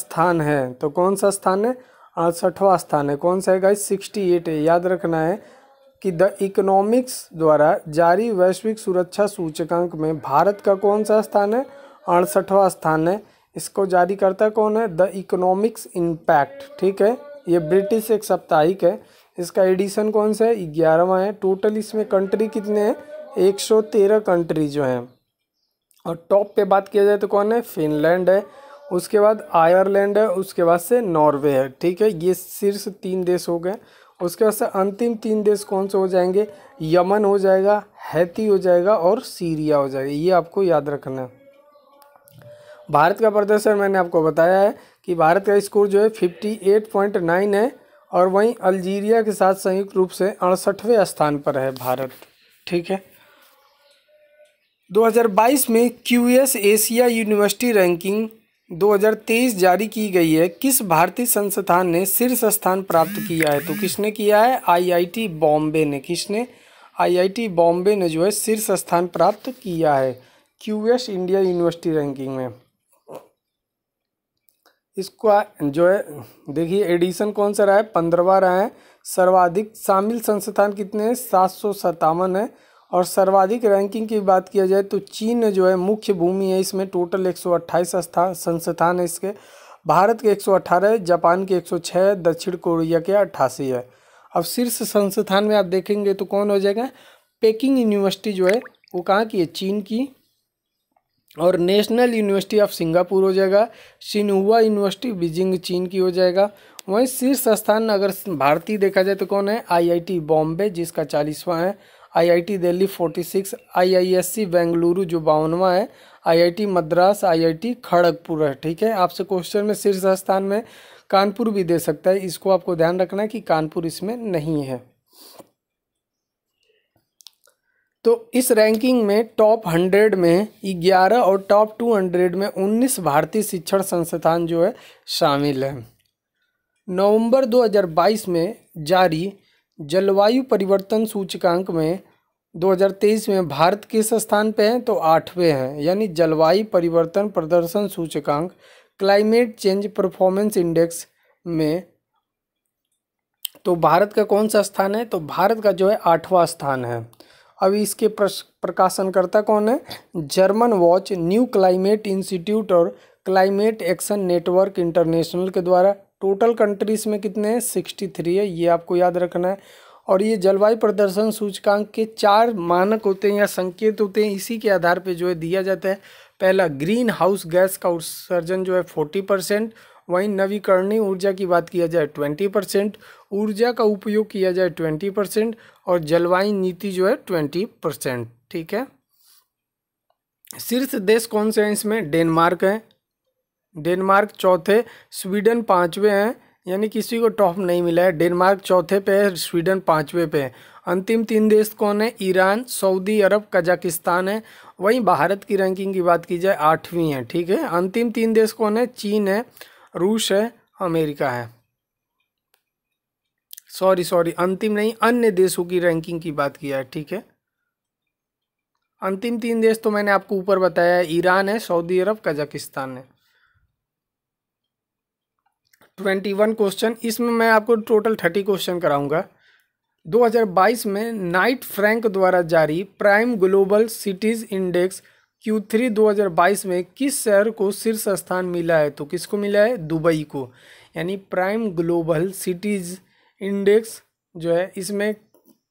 स्थान है तो कौन सा स्थान है अड़सठवा स्थान है कौन सा है गाइस सिक्सटी एट है याद रखना है कि द इकोनॉमिक्स द्वारा जारी वैश्विक सुरक्षा सूचकांक में भारत का कौन सा स्थान है अड़सठवा स्थान है इसको जारी करता कौन है द इकोनॉमिक्स इम्पैक्ट ठीक है ये ब्रिटिश एक साप्ताहिक है इसका एडिशन कौन सा है ग्यारहवा है टोटल इसमें कंट्री कितने हैं एक सौ तेरह कंट्री जो हैं और टॉप पे बात किया जाए तो कौन है फिनलैंड है उसके बाद आयरलैंड है उसके बाद से नॉर्वे है ठीक है ये शीर्ष तीन देश हो गए उसके बाद से अंतिम तीन देश कौन से हो जाएंगे यमन हो जाएगा हैती हो जाएगा और सीरिया हो जाएगा ये आपको याद रखना है भारत का प्रदर्शन मैंने आपको बताया है कि भारत का स्कोर जो है फिफ्टी एट पॉइंट नाइन है और वहीं अल्जीरिया के साथ संयुक्त रूप से अड़सठवें स्थान पर है भारत ठीक है 2022 में क्यूएस एशिया यूनिवर्सिटी रैंकिंग 2023 जारी की गई है किस भारतीय संस्थान ने शीर्ष स्थान प्राप्त किया है तो किसने किया है आईआईटी बॉम्बे ने किसने आईआईटी बॉम्बे ने जो है शीर्ष स्थान प्राप्त किया है क्यूएस इंडिया यूनिवर्सिटी रैंकिंग में इसको जो है देखिए एडिशन कौन सा रहा है पंद्रहवा रहा है सर्वाधिक शामिल संस्थान कितने हैं सात सौ सत्तावन है और सर्वाधिक रैंकिंग की बात किया जाए तो चीन जो है मुख्य भूमि है इसमें टोटल एक स्थान संस्थान है इसके भारत के 118 जापान के 106 दक्षिण कोरिया के अट्ठासी है अब शीर्ष संस्थान में आप देखेंगे तो कौन हो जाएगा पेकिंग यूनिवर्सिटी जो है वो कहाँ की है चीन की और नेशनल यूनिवर्सिटी ऑफ सिंगापुर हो जाएगा शिनहुआ यूनिवर्सिटी बीजिंग चीन की हो जाएगा वहीं शीर्ष स्थान अगर भारतीय देखा जाए तो कौन है आईआईटी बॉम्बे जिसका चालीसवां है IIT Delhi forty six IISc Bengaluru जो बावनवा है आईआईटी मद्रास आईआईटी खड़गपुर है ठीक है आपसे क्वेश्चन में शीर्ष स्थान में कानपुर भी दे सकता है इसको आपको ध्यान रखना है कि कानपुर इसमें नहीं है तो इस रैंकिंग में टॉप हंड्रेड में ग्यारह और टॉप टू हंड्रेड में उन्नीस भारतीय शिक्षण संस्थान जो है शामिल हैं नवंबर 2022 में जारी जलवायु परिवर्तन सूचकांक में 2023 में भारत किस स्थान पे हैं तो आठवें हैं यानी जलवायु परिवर्तन प्रदर्शन सूचकांक क्लाइमेट चेंज परफॉर्मेंस इंडेक्स में तो भारत का कौन सा स्थान है तो भारत का जो है आठवां स्थान है अब इसके प्रकाशनकर्ता कौन है German watch new climate institute और क्लाइमेट एक्शन नेटवर्क इंटरनेशनल के द्वारा टोटल कंट्रीज में कितने हैं सिक्सटी थ्री है ये आपको याद रखना है और ये जलवायु प्रदर्शन सूचकांक के चार मानक होते हैं या संकेत होते हैं इसी के आधार पे जो है दिया जाता है पहला ग्रीन हाउस गैस का उत्सर्जन जो है फोर्टी परसेंट वहीं नवीकरणीय ऊर्जा की बात किया जाए ट्वेंटी परसेंट ऊर्जा का उपयोग किया जाए ट्वेंटी परसेंट और जलवायु नीति जो है ट्वेंटी परसेंट ठीक है शीर्ष देश कौन से हैं इसमें डेनमार्क है डेनमार्क चौथे स्वीडन पाँचवें हैं यानी किसी को टॉप नहीं मिला है डेनमार्क चौथे पे है स्वीडन पाँचवें पे है अंतिम तीन देश कौन है ईरान सऊदी अरब कजाकिस्तान है वहीं भारत की रैंकिंग की बात की जाए आठवीं है ठीक है अंतिम तीन देश कौन है चीन है रूस है अमेरिका है सॉरी सॉरी अंतिम नहीं अन्य देशों की रैंकिंग की बात किया है ठीक है अंतिम तीन देश तो मैंने आपको ऊपर बताया ईरान है सऊदी अरब कजाकिस्तान है ट्वेंटी वन क्वेश्चन इसमें मैं आपको टोटल थर्टी क्वेश्चन कराऊंगा 2022 में नाइट फ्रैंक द्वारा जारी prime global cities index Q3 2022 में किस शहर को शीर्ष स्थान मिला है तो किसको मिला है दुबई को यानी प्राइम ग्लोबल सिटीज़ इंडेक्स जो है इसमें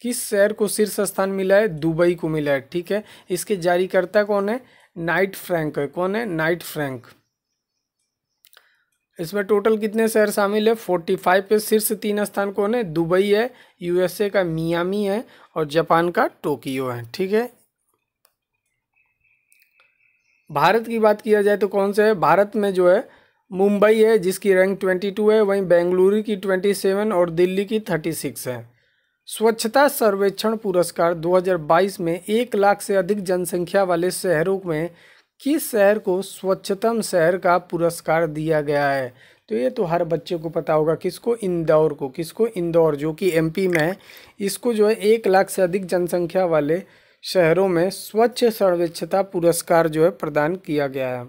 किस शहर को शीर्ष स्थान मिला है दुबई को मिला है ठीक है इसके जारीकर्ता कौन है नाइट फ्रैंक है कौन है नाइट फ्रैंक इसमें टोटल कितने शहर शामिल है फोर्टी फाइव पे शीर्ष तीन स्थान कौन है दुबई है यूएसए का मियामी है और जापान का टोक्यो है ठीक है भारत की बात किया जाए तो कौन से है भारत में जो है मुंबई है जिसकी रैंक ट्वेंटी टू है वहीं बेंगलुरु की ट्वेंटी सेवन और दिल्ली की थर्टी सिक्स है स्वच्छता सर्वेक्षण पुरस्कार दो में एक लाख से अधिक जनसंख्या वाले शहरों में किस शहर को स्वच्छतम शहर का पुरस्कार दिया गया है तो ये तो हर बच्चे को पता होगा किसको इंदौर को किसको इंदौर जो कि एमपी में है इसको जो है एक लाख से अधिक जनसंख्या वाले शहरों में स्वच्छ सर्वेक्षता पुरस्कार जो है प्रदान किया गया है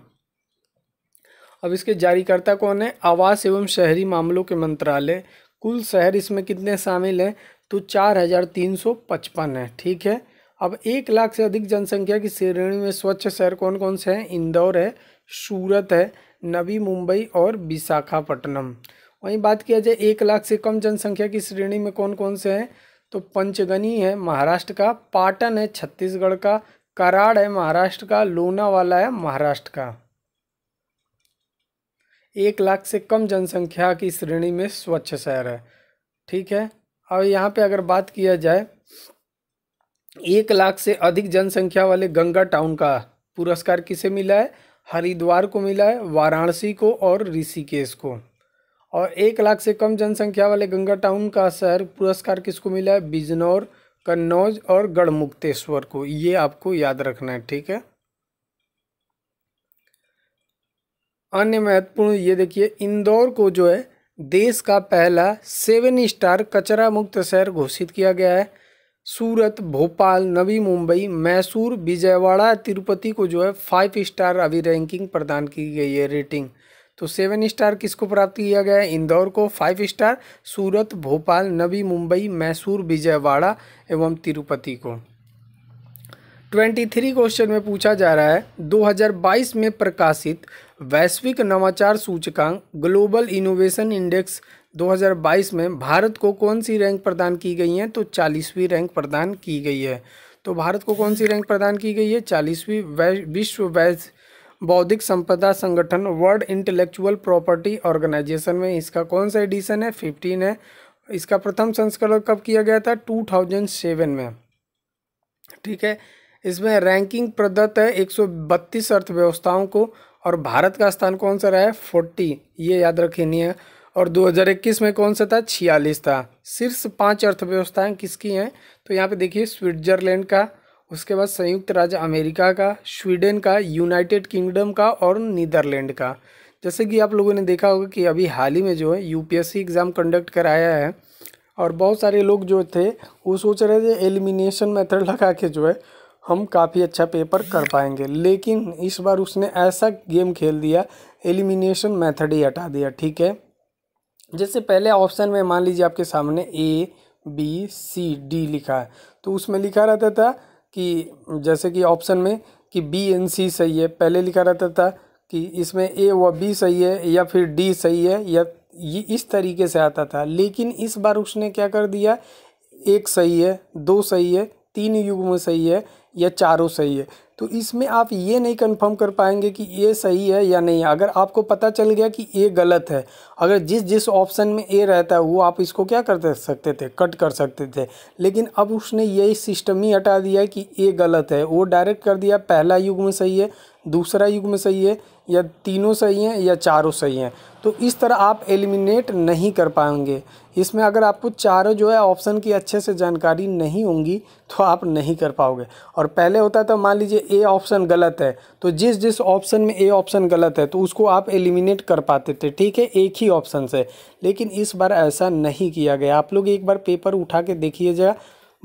अब इसके जारीकर्ता कौन है आवास एवं शहरी मामलों के मंत्रालय कुल शहर इसमें कितने शामिल हैं तो चार हज़ार तीन सौ पचपन है ठीक है अब एक लाख से अधिक जनसंख्या की श्रेणी में स्वच्छ शहर कौन कौन से हैं इंदौर है सूरत है नवी मुंबई और विशाखापट्टनम वहीं बात किया जाए एक लाख से कम जनसंख्या की श्रेणी में कौन कौन से हैं तो पंचगनी है महाराष्ट्र का पाटन है छत्तीसगढ़ का कराड़ है महाराष्ट्र का लोनावाला है महाराष्ट्र का एक लाख से कम जनसंख्या की श्रेणी में स्वच्छ शहर है ठीक है अब यहाँ पे अगर बात किया जाए एक लाख से अधिक जनसंख्या वाले गंगा टाउन का पुरस्कार किसे मिला है हरिद्वार को मिला है वाराणसी को और ऋषिकेश को और एक लाख से कम जनसंख्या वाले गंगा टाउन का शहर पुरस्कार किसको मिला है बिजनौर कन्नौज और गढ़मुक्तेश्वर को ये आपको याद रखना है ठीक है अन्य महत्वपूर्ण ये देखिए इंदौर को जो है देश का पहला सेवन स्टार कचरा मुक्त शहर घोषित किया गया है सूरत भोपाल नवी मुंबई मैसूर विजयवाड़ा तिरुपति को जो है फाइव स्टार अभी रैंकिंग प्रदान की गई है रेटिंग तो सेवन स्टार किसको प्राप्त किया गया है इंदौर को फाइव स्टार सूरत भोपाल नवी मुंबई मैसूर विजयवाड़ा एवं तिरुपति को ट्वेंटी थ्री क्वेश्चन में पूछा जा रहा है 2022 में प्रकाशित वैश्विक नवाचार सूचकांक ग्लोबल इनोवेशन इंडेक्स 2022 में भारत को कौन सी रैंक प्रदान की गई है तो चालीसवीं रैंक प्रदान की गई है तो भारत को कौन सी रैंक प्रदान की गई है चालीसवीं विश्व वैश्व बौद्धिक संपदा संगठन वर्ल्ड इंटेलेक्चुअल प्रॉपर्टी ऑर्गेनाइजेशन में इसका कौन सा एडिशन है फिफ्टीन है इसका प्रथम संस्करण कब किया गया था टू थाउजेंड सेवन में ठीक है इसमें रैंकिंग प्रदत्त है एक सौ बत्तीस अर्थव्यवस्थाओं को और भारत का स्थान कौन सा रहा है फोर्टी ये याद रखेनी है और 2021 में कौन सा था छियालीस था शीर्ष पांच अर्थव्यवस्थाएं किसकी हैं तो यहाँ पे देखिए स्विट्जरलैंड का उसके बाद संयुक्त राज्य अमेरिका का स्वीडन का यूनाइटेड किंगडम का और नीदरलैंड का जैसे कि आप लोगों ने देखा होगा कि अभी हाल ही में जो है यू एग्ज़ाम कंडक्ट कराया है और बहुत सारे लोग जो थे वो सोच रहे थे एलिमिनेशन मेथड लगा के जो है हम काफ़ी अच्छा पेपर कर पाएंगे लेकिन इस बार उसने ऐसा गेम खेल दिया एलिमिनेशन मेथड ही हटा दिया ठीक है जैसे पहले ऑप्शन में मान लीजिए आपके सामने ए बी सी डी लिखा है तो उसमें लिखा रहता था कि जैसे कि ऑप्शन में कि बी एन सी सही है पहले लिखा रहता था कि इसमें ए व बी सही है या फिर डी सही है या ये इस तरीके से आता था लेकिन इस बार उसने क्या कर दिया एक सही है दो सही है तीन युग में सही है या चारों सही है तो इसमें आप ये नहीं कंफर्म कर पाएंगे कि ये सही है या नहीं है अगर आपको पता चल गया कि ये गलत है अगर जिस जिस ऑप्शन में ए रहता है वो आप इसको क्या कर सकते थे कट कर सकते थे लेकिन अब उसने यही सिस्टम ही हटा दिया कि ए गलत है वो डायरेक्ट कर दिया पहला युग में सही है दूसरा युग में सही है या तीनों सही हैं या चारों सही हैं तो इस तरह आप एलिमिनेट नहीं कर पाएंगे इसमें अगर आपको चारों जो है ऑप्शन की अच्छे से जानकारी नहीं होंगी तो आप नहीं कर पाओगे और पहले होता था मान लीजिए ए ऑप्शन गलत है तो जिस जिस ऑप्शन में ए ऑप्शन गलत है तो उसको आप एलिमिनेट कर पाते थे ठीक है एक ही ऑप्शन से लेकिन इस बार ऐसा नहीं किया गया आप लोग एक बार पेपर उठा के देखिए जरा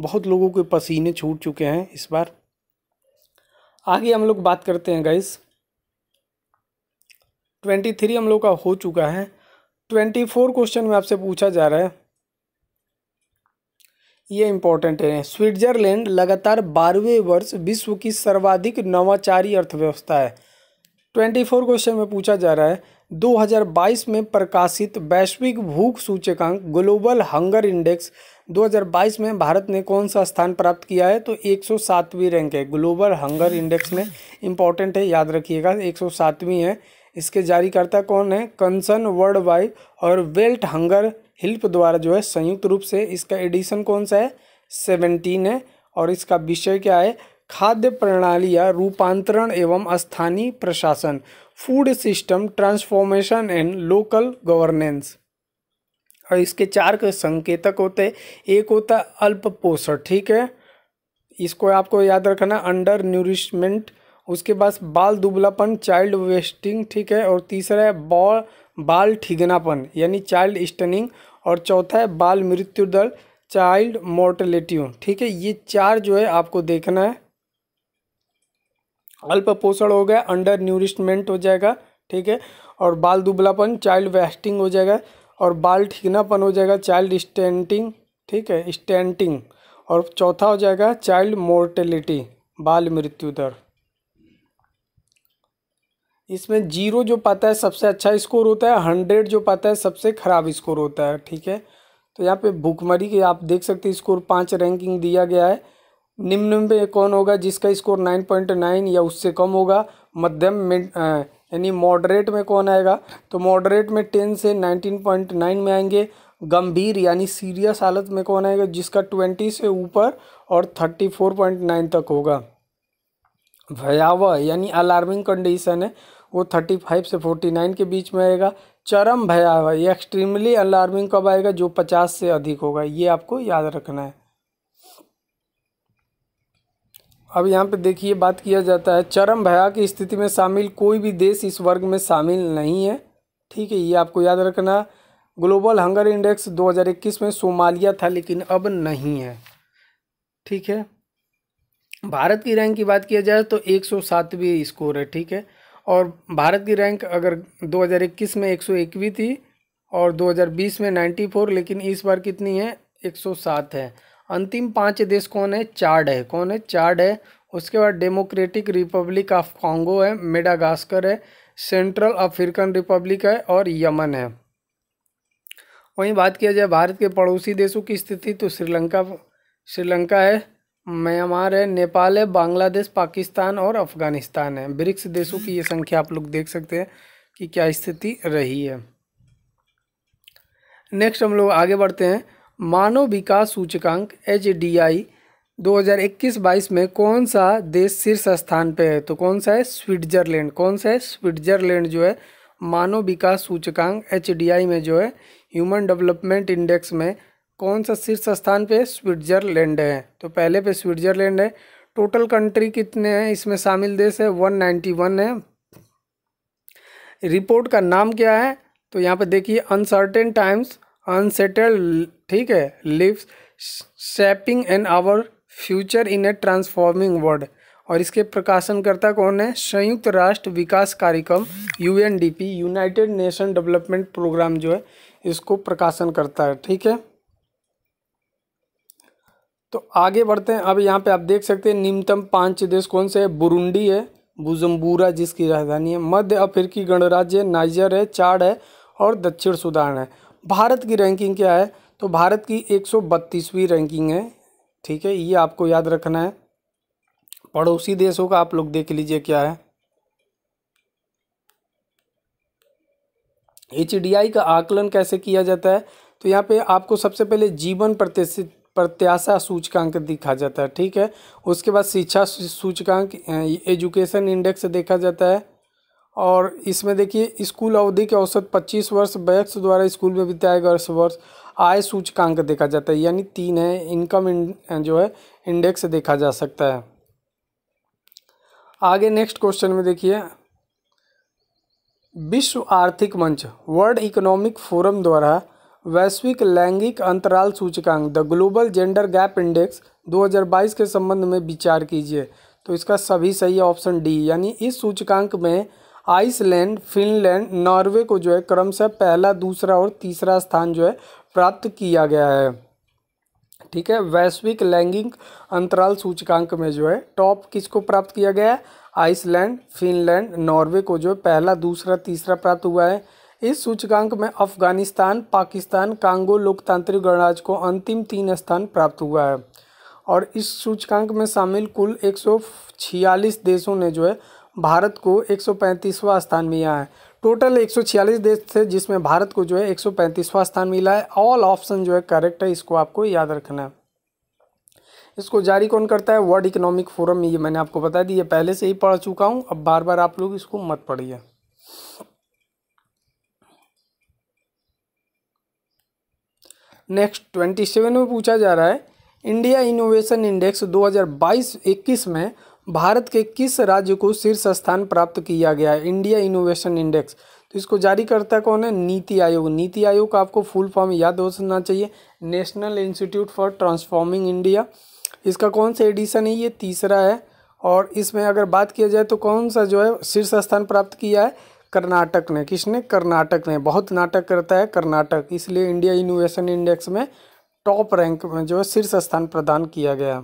बहुत लोगों के पसीने छूट चुके हैं इस बार आगे हम लोग बात करते हैं गाइस ट्वेंटी थ्री हम लोग का हो चुका है ट्वेंटी फोर क्वेश्चन में आपसे पूछा जा रहा है ये इम्पोर्टेंट है स्विट्जरलैंड लगातार बारहवें वर्ष विश्व की सर्वाधिक नवाचारी अर्थव्यवस्था है ट्वेंटी फोर क्वेश्चन में पूछा जा रहा है 2022 में प्रकाशित वैश्विक भूख सूचकांक ग्लोबल हंगर इंडेक्स 2022 में भारत ने कौन सा स्थान प्राप्त किया है तो 107वीं रैंक है ग्लोबल हंगर इंडेक्स में इंपॉर्टेंट है याद रखिएगा 107वीं है इसके जारीकर्ता कौन है कंसर्न वर्ल्ड वाइड और वेल्ट हंगर हेल्प द्वारा जो है संयुक्त रूप से इसका एडिशन कौन सा है सेवनटीन है और इसका विषय क्या है खाद्य प्रणाली या रूपांतरण एवं स्थानीय प्रशासन food system transformation and local governance और इसके चार के संकेतक होते हैं एक होता है अल्प पोषण ठीक है इसको आपको याद रखना अंडर न्यूरिशमेंट उसके बाद बाल दुबलापन चाइल्ड वेस्टिंग ठीक है और तीसरा है बॉल बाल ठिगनापन यानी चाइल्ड स्टनिंग और चौथा है बाल मृत्यु दर चाइल्ड मोर्टलिटी ठीक है ये चार जो है आपको देखना है अल्प पोषण हो गया अंडर न्यूरिशमेंट हो जाएगा ठीक है और बाल दुबलापन चाइल्ड वेस्टिंग हो जाएगा और बाल ठीकनापन हो जाएगा चाइल्ड स्टेंटिंग ठीक है स्टेंटिंग और चौथा हो जाएगा चाइल्ड मोर्टेलिटी बाल मृत्यु दर इसमें जीरो जो पाता है सबसे अच्छा स्कोर होता है हंड्रेड जो पाता है सबसे ख़राब स्कोर होता है ठीक है तो यहाँ पे भूखमरी के आप देख सकते हैं स्कोर पाँच रैंकिंग दिया गया है निम्न में कौन होगा जिसका स्कोर नाइन पॉइंट नाइन या उससे कम होगा मध्यम में यानी मॉडरेट में कौन आएगा तो मॉडरेट में टेन से नाइनटीन पॉइंट नाइन में आएंगे गंभीर यानी सीरियस हालत में कौन आएगा जिसका ट्वेंटी से ऊपर और थर्टी फोर पॉइंट नाइन तक होगा भयावह यानी अलार्मिंग कंडीशन है वो थर्टी फाइव से फोर्टी नाइन के बीच में आएगा चरम भयावह ये एक्सट्रीमली अलार्मिंग कब आएगा जो पचास से अधिक होगा ये आपको याद रखना है अब यहाँ पे देखिए बात किया जाता है चरम भया की स्थिति में शामिल कोई भी देश इस वर्ग में शामिल नहीं है ठीक है ये आपको याद रखना ग्लोबल हंगर इंडेक्स 2021 में सोमालिया था लेकिन अब नहीं है ठीक है भारत की रैंक की बात किया जाए तो एक सौ सातवीं स्कोर है ठीक है और भारत की रैंक अगर 2021 में एक सौ थी और 2020 में 94 लेकिन इस बार कितनी है 107 है अंतिम पांच देश कौन है चार्ड है कौन है चार्ड है उसके बाद डेमोक्रेटिक रिपब्लिक ऑफ कॉन्गो है मेडागास्कर है सेंट्रल अफ्रीकन रिपब्लिक है और यमन है वहीं बात किया जाए भारत के पड़ोसी देशों की स्थिति तो श्रीलंका श्रीलंका है म्यांमार है नेपाल है बांग्लादेश पाकिस्तान और अफगानिस्तान है ब्रिक्स देशों की ये संख्या आप लोग देख सकते हैं कि क्या स्थिति रही है नेक्स्ट हम लोग आगे बढ़ते हैं मानव विकास सूचकांक एच डी आई दो में कौन सा देश शीर्ष स्थान पे है तो कौन सा है स्विट्जरलैंड कौन सा है स्विट्जरलैंड जो है मानव विकास सूचकांक एच में जो है ह्यूमन डेवलपमेंट इंडेक्स में कौन सा शीर्ष स्थान पे स्विट्जरलैंड है तो पहले पे स्विट्जरलैंड है टोटल कंट्री कितने हैं इसमें शामिल देश है 191 है रिपोर्ट का नाम क्या है तो यहाँ पे देखिए अनसर्टेन टाइम्स अनसेटल्ड ठीक है lives shaping an our future in a transforming world और इसके प्रकाशनकर्ता कौन है संयुक्त राष्ट्र विकास कार्यक्रम U united nation development program जो है इसको प्रकाशन करता है ठीक है तो आगे बढ़ते हैं अब यहाँ पे आप देख सकते हैं निम्नतम पांच देश कौन से है बुरुंडी है बुजम्बूरा जिसकी राजधानी है मध्य अफ्रीकी गणराज्य नाइजर है चाड है और दक्षिण सुदान है भारत की रैंकिंग क्या है तो भारत की एक सौ बत्तीसवीं रैंकिंग है ठीक है ये आपको याद रखना है पड़ोसी देशों का आप लोग देख लीजिए क्या है एच का आकलन कैसे किया जाता है तो यहाँ पे आपको सबसे पहले जीवन प्रत्याशित प्रत्याशा सूचकांक देखा जाता है ठीक है उसके बाद शिक्षा सूचकांक एजुकेशन इंडेक्स देखा जाता है और इसमें देखिए स्कूल अवधि के औसत 25 वर्ष वयस्क द्वारा स्कूल में बिताए गए वर्ष आय सूचकांक देखा जाता है यानी तीन है इनकम जो है इंडेक्स देखा जा सकता है आगे नेक्स्ट क्वेश्चन में देखिए विश्व आर्थिक मंच वर्ल्ड इकोनॉमिक फोरम द्वारा वैश्विक लैंगिक अंतराल सूचकांक the global gender gap index 2022 के संबंध में विचार कीजिए तो इसका सभी सही ऑप्शन डी यानी इस सूचकांक में आइसलैंड फिनलैंड नॉर्वे को जो है क्रमशः पहला दूसरा और तीसरा स्थान जो है प्राप्त किया गया है ठीक है वैश्विक लैंगिक अंतराल सूचकांक में जो है टॉप किसको प्राप्त किया गया है आइसलैंड फिनलैंड नॉर्वे को जो है पहला दूसरा तीसरा प्राप्त हुआ है इस सूचकांक में अफगानिस्तान पाकिस्तान कांगो लोकतांत्रिक गणराज को अंतिम तीन स्थान प्राप्त हुआ है और इस सूचकांक में शामिल कुल एक देशों ने जो है भारत को 135वां स्थान मिला है टोटल 146 देश थे जिसमें भारत को जो है 135वां स्थान मिला है ऑल ऑप्शन जो है करेक्ट है इसको आपको याद रखना है इसको जारी कौन करता है वर्ल्ड इकोनॉमिक फोरम में ये मैंने आपको बता दी ये पहले से ही पढ़ चुका हूँ अब बार बार आप लोग इसको मत पढ़िए नेक्स्ट ट्वेंटी सेवन में पूछा जा रहा है इंडिया इनोवेशन इंडेक्स 2022-21 में भारत के किस राज्य को शीर्ष स्थान प्राप्त किया गया है इंडिया इनोवेशन इंडेक्स तो इसको जारी करता कौन है नीति आयोग नीति आयोग का आपको फुल फॉर्म याद हो सकना चाहिए national institute for transforming India इसका कौन सा एडिशन है ये तीसरा है और इसमें अगर बात किया जाए तो कौन सा जो है शीर्ष स्थान प्राप्त किया है कर्नाटक ने किसने कर्नाटक ने बहुत नाटक करता है कर्नाटक इसलिए इंडिया इनोवेशन इंडेक्स में टॉप रैंक में जो है शीर्ष स्थान प्रदान किया गया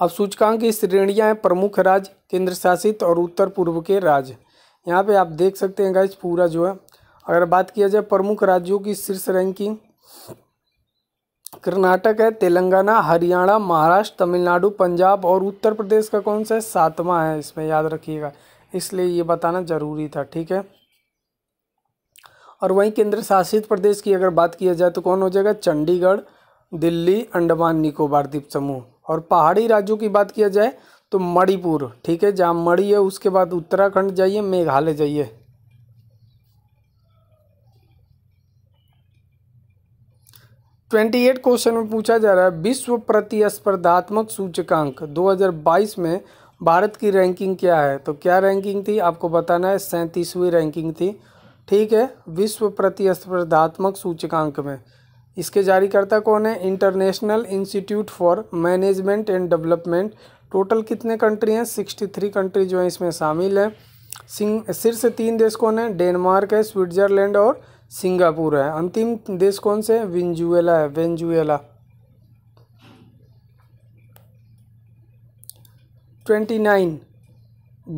अब सूचकांक की श्रेणियाँ हैं प्रमुख राज्य केंद्र शासित और उत्तर पूर्व के राज्य यहाँ पे आप देख सकते हैं गाइज पूरा जो है अगर बात किया जाए प्रमुख राज्यों की शीर्ष रैंकिंग कर्नाटक है तेलंगाना हरियाणा महाराष्ट्र तमिलनाडु पंजाब और उत्तर प्रदेश का कौन सा है सातवां है इसमें याद रखिएगा इसलिए ये बताना जरूरी था ठीक है और वहीं केंद्र शासित प्रदेश की अगर बात किया जाए तो कौन हो जाएगा चंडीगढ़ दिल्ली अंडमान निकोबार द्वीप समूह और पहाड़ी राज्यों की बात किया जाए तो मणिपुर ठीक है जहाँ मणि है उसके बाद उत्तराखंड जाइए मेघालय जाइए ट्वेंटी एट क्वेश्चन में पूछा जा रहा है विश्व प्रतिस्पर्धात्मक सूचकांक 2022 में भारत की रैंकिंग क्या है तो क्या रैंकिंग थी आपको बताना है सैंतीसवीं रैंकिंग थी ठीक है विश्व प्रतिस्पर्धात्मक सूचकांक में इसके जारीकर्ता कौन है international institute for management and development total कितने कंट्री हैं सिक्सटी थ्री कंट्री जो हैं इसमें शामिल हैं सिंग से तीन देश कौन है डेनमार्क है स्विट्जरलैंड और सिंगापुर है अंतिम देश कौन से विंजुएला वेंजुएला है Venezuela twenty nine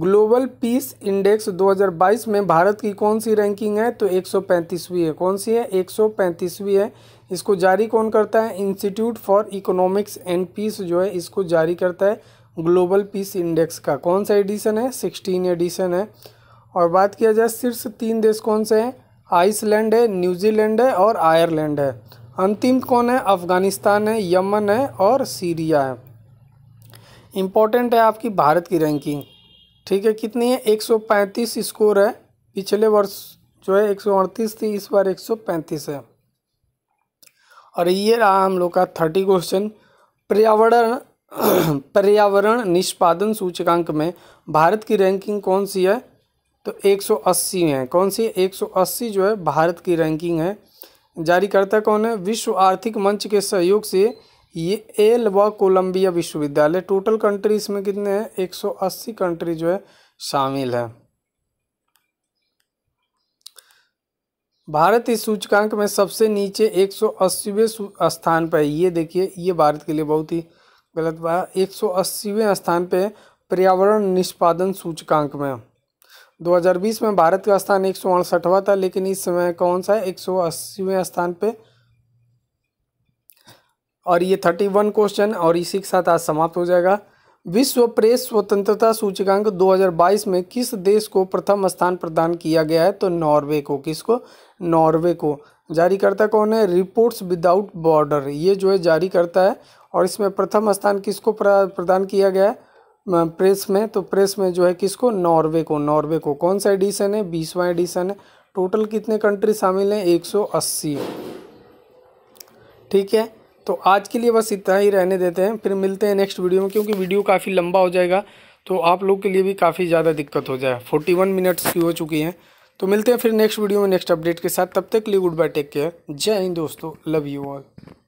global peace index 2022 में भारत की कौन सी रैंकिंग है तो एक सौ पैंतीसवीं है कौन सी है एक सौ पैंतीसवीं है इसको जारी कौन करता है institute for economics and peace जो है इसको जारी करता है ग्लोबल पीस इंडेक्स का कौन सा एडिशन है सिक्सटीन एडिशन है और बात किया जाए शीर्ष तीन देश कौन से हैं आइसलैंड है न्यूजीलैंड है और आयरलैंड है अंतिम कौन है अफ़गानिस्तान है यमन है और सीरिया है इम्पोर्टेंट है आपकी भारत की रैंकिंग ठीक है कितनी है 135 स्कोर है पिछले वर्ष जो है एक थी इस बार 135 है और ये रहा हम लोग का थर्टी क्वेश्चन पर्यावरण [clears throat] पर्यावरण निष्पादन सूचकांक में भारत की रैंकिंग कौन सी है तो 180 है कौन सी 180 जो है भारत की रैंकिंग है जारी करता कौन है विश्व आर्थिक मंच के सहयोग से ये एल व कोलंबिया विश्वविद्यालय टोटल कंट्री इसमें कितने हैं 180 कंट्री जो है शामिल है भारत इस सूचकांक में सबसे नीचे एक सौ अस्सीवें स्थान पर है ये देखिए ये भारत के लिए बहुत ही गलत बात एक सौ अस्सीवें स्थान पर पर्यावरण निष्पादन सूचकांक में 2020 में भारत का स्थान एक सौ अड़सठवा था लेकिन इस समय कौन सा है एक सौ अस्सीवें स्थान पे और ये थर्टी वन क्वेश्चन और इसी के साथ आज समाप्त हो जाएगा विश्व प्रेस स्वतंत्रता सूचकांक 2022 में किस देश को प्रथम स्थान प्रदान किया गया है तो नॉर्वे को किसको नॉर्वे को जारी करता कौन है रिपोर्ट्स विदाउट बॉर्डर ये जो है जारी करता है और इसमें प्रथम स्थान किसको प्रदान किया गया है प्रेस में तो प्रेस में जो है किसको नॉर्वे को नॉर्वे को कौन सा एडिशन है बीसवा एडिशन है टोटल कितने कंट्री शामिल हैं एक ठीक है तो आज के लिए बस इतना ही रहने देते हैं फिर मिलते हैं नेक्स्ट वीडियो में क्योंकि वीडियो काफ़ी लंबा हो जाएगा तो आप लोग के लिए भी काफ़ी ज़्यादा दिक्कत हो जाए फोर्टी वन मिनट्स की हो चुकी हैं तो मिलते हैं फिर नेक्स्ट वीडियो में नेक्स्ट अपडेट के साथ तब तक के लिए गुड बाय टेक केयर जय हिंद दोस्तों लव यू ऑल